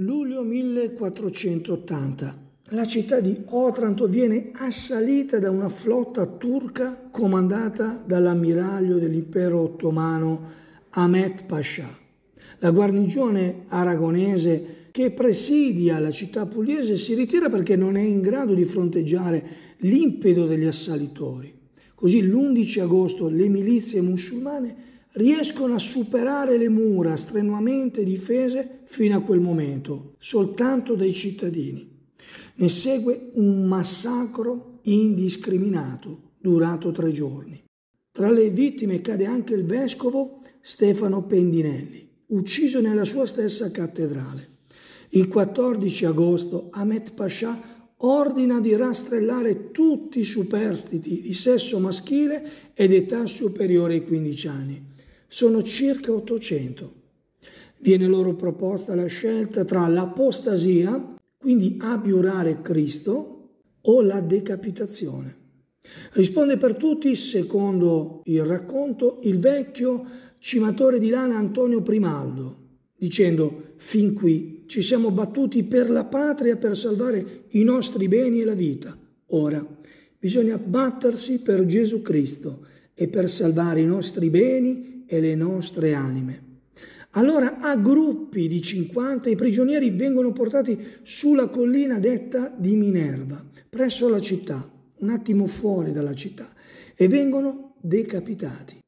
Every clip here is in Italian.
Luglio 1480. La città di Otranto viene assalita da una flotta turca comandata dall'ammiraglio dell'impero ottomano Ahmet Pasha. La guarnigione aragonese che presidia la città pugliese si ritira perché non è in grado di fronteggiare l'impeto degli assalitori. Così l'11 agosto le milizie musulmane riescono a superare le mura strenuamente difese fino a quel momento, soltanto dai cittadini. Ne segue un massacro indiscriminato durato tre giorni. Tra le vittime cade anche il vescovo Stefano Pendinelli, ucciso nella sua stessa cattedrale. Il 14 agosto Ahmed Pascià ordina di rastrellare tutti i superstiti di sesso maschile ed età superiore ai 15 anni sono circa 800. Viene loro proposta la scelta tra l'apostasia, quindi abiurare Cristo, o la decapitazione. Risponde per tutti, secondo il racconto, il vecchio cimatore di lana Antonio Primaldo, dicendo fin qui ci siamo battuti per la patria per salvare i nostri beni e la vita. Ora bisogna battersi per Gesù Cristo e per salvare i nostri beni e le nostre anime. Allora a gruppi di 50 i prigionieri vengono portati sulla collina detta di Minerva, presso la città, un attimo fuori dalla città, e vengono decapitati.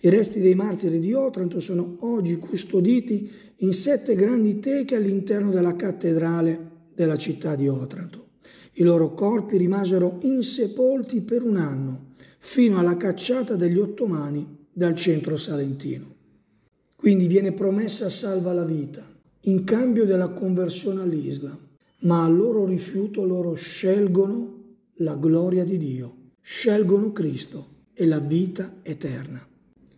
I resti dei martiri di Otranto sono oggi custoditi in sette grandi teche all'interno della cattedrale della città di Otranto. I loro corpi rimasero insepolti per un anno, fino alla cacciata degli ottomani dal centro salentino. Quindi viene promessa salva la vita, in cambio della conversione all'Islam, ma al loro rifiuto loro scelgono la gloria di Dio, scelgono Cristo e la vita eterna.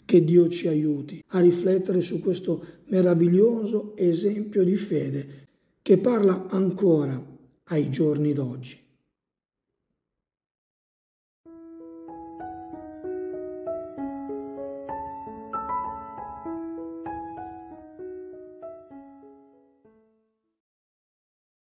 Che Dio ci aiuti a riflettere su questo meraviglioso esempio di fede che parla ancora ai giorni d'oggi.